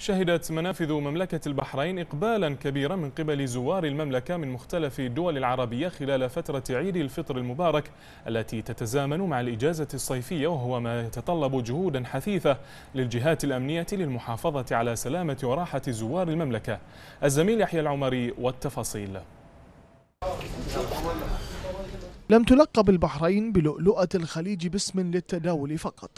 شهدت منافذ مملكة البحرين إقبالا كبيرا من قبل زوار المملكة من مختلف الدول العربية خلال فترة عيد الفطر المبارك التي تتزامن مع الإجازة الصيفية وهو ما يتطلب جهودا حثيثة للجهات الأمنية للمحافظة على سلامة وراحة زوار المملكة الزميل يحيى العمري والتفاصيل لم تلقب البحرين بلؤلؤة الخليج باسم للتداول فقط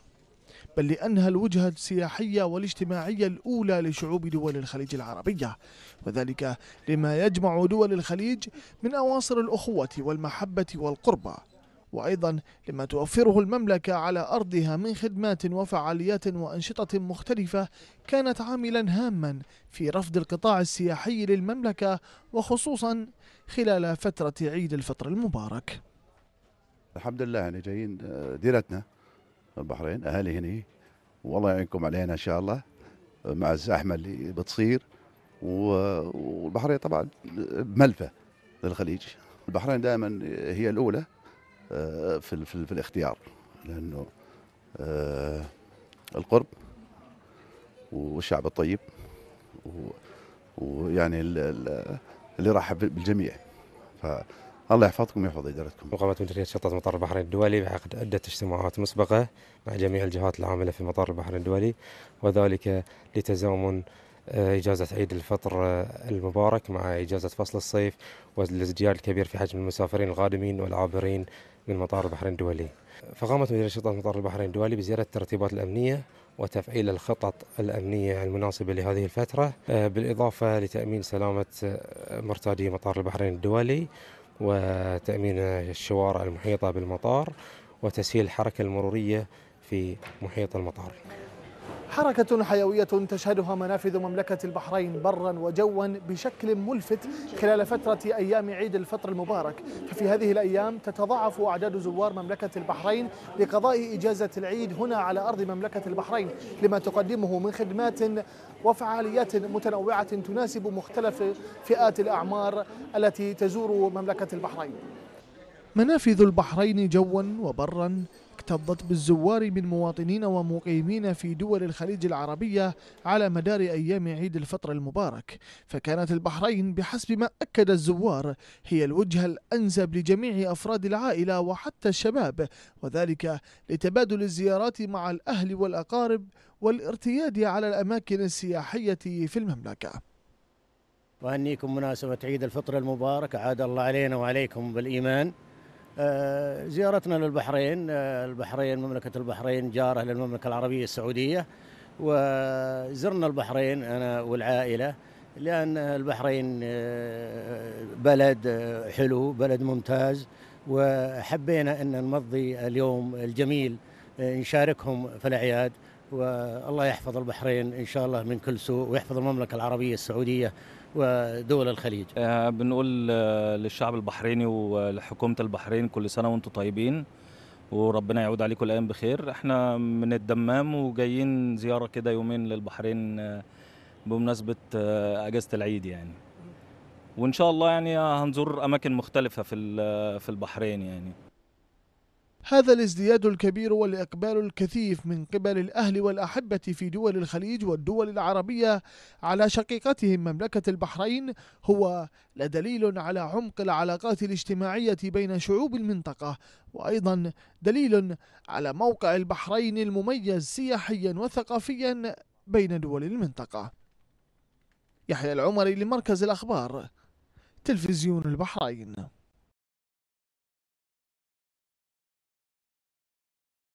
بل لأنها الوجهة السياحية والاجتماعية الأولى لشعوب دول الخليج العربية وذلك لما يجمع دول الخليج من أواصر الأخوة والمحبة والقربة وأيضا لما توفره المملكة على أرضها من خدمات وفعاليات وأنشطة مختلفة كانت عاملا هاما في رفض القطاع السياحي للمملكة وخصوصا خلال فترة عيد الفطر المبارك الحمد لله يعني جايين آه، ديرتنا البحرين اهالي هنا والله يعينكم علينا ان شاء الله مع الزحمه اللي بتصير والبحرين طبعا ملفه للخليج البحرين دائما هي الاولى آه، في في, في الاختيار لانه آه، القرب والشعب الطيب ويعني اللي رحب بالجميع ف الله يحفظكم ويحفظ ادارتكم. وقامت مديريه شرطه مطار البحرين الدولي بعقد عده اجتماعات مسبقه مع جميع الجهات العامله في مطار البحرين الدولي وذلك لتزامن آه، إجازة عيد الفطر آه، المبارك مع إجازة فصل الصيف والازدياد الكبير في حجم المسافرين القادمين والعابرين من مطار البحرين الدولي فقامت مديرية شرطة مطار البحرين الدولي بزيارة الترتيبات الأمنية وتفعيل الخطط الأمنية المناسبة لهذه الفترة آه، بالإضافة لتأمين سلامة مرتادي مطار البحرين الدولي وتأمين الشوارع المحيطة بالمطار وتسهيل الحركة المرورية في محيط المطار حركة حيوية تشهدها منافذ مملكة البحرين برا وجوا بشكل ملفت خلال فترة أيام عيد الفطر المبارك ففي هذه الأيام تتضاعف أعداد زوار مملكة البحرين لقضاء إجازة العيد هنا على أرض مملكة البحرين لما تقدمه من خدمات وفعاليات متنوعة تناسب مختلف فئات الأعمار التي تزور مملكة البحرين منافذ البحرين جوا وبرا اكتظت بالزوار من مواطنين ومقيمين في دول الخليج العربية على مدار أيام عيد الفطر المبارك فكانت البحرين بحسب ما أكد الزوار هي الوجهة الأنسب لجميع أفراد العائلة وحتى الشباب وذلك لتبادل الزيارات مع الأهل والأقارب والارتياد على الأماكن السياحية في المملكة وهنيكم مناسبة عيد الفطر المبارك عاد الله علينا وعليكم بالإيمان آه، زيارتنا للبحرين آه، البحرين مملكة البحرين جارة للمملكة العربية السعودية وزرنا البحرين أنا والعائلة لأن البحرين آه، بلد حلو بلد ممتاز وحبينا أن نمضي اليوم الجميل نشاركهم في الأعياد والله يحفظ البحرين ان شاء الله من كل سوء ويحفظ المملكه العربيه السعوديه ودول الخليج. آه بنقول آه، للشعب البحريني ولحكومه البحرين كل سنه وانتم طيبين وربنا يعود عليكم الايام بخير، احنا من الدمام وجايين زياره كده يومين للبحرين آه، بمناسبه آه، اجازه العيد يعني. وان شاء الله يعني هنزور اماكن مختلفه في في البحرين يعني. هذا الازدياد الكبير والإقبال الكثيف من قبل الأهل والأحبة في دول الخليج والدول العربية على شقيقتهم مملكة البحرين هو لدليل على عمق العلاقات الاجتماعية بين شعوب المنطقة وأيضا دليل على موقع البحرين المميز سياحيا وثقافيا بين دول المنطقة يحيى العمري لمركز الأخبار تلفزيون البحرين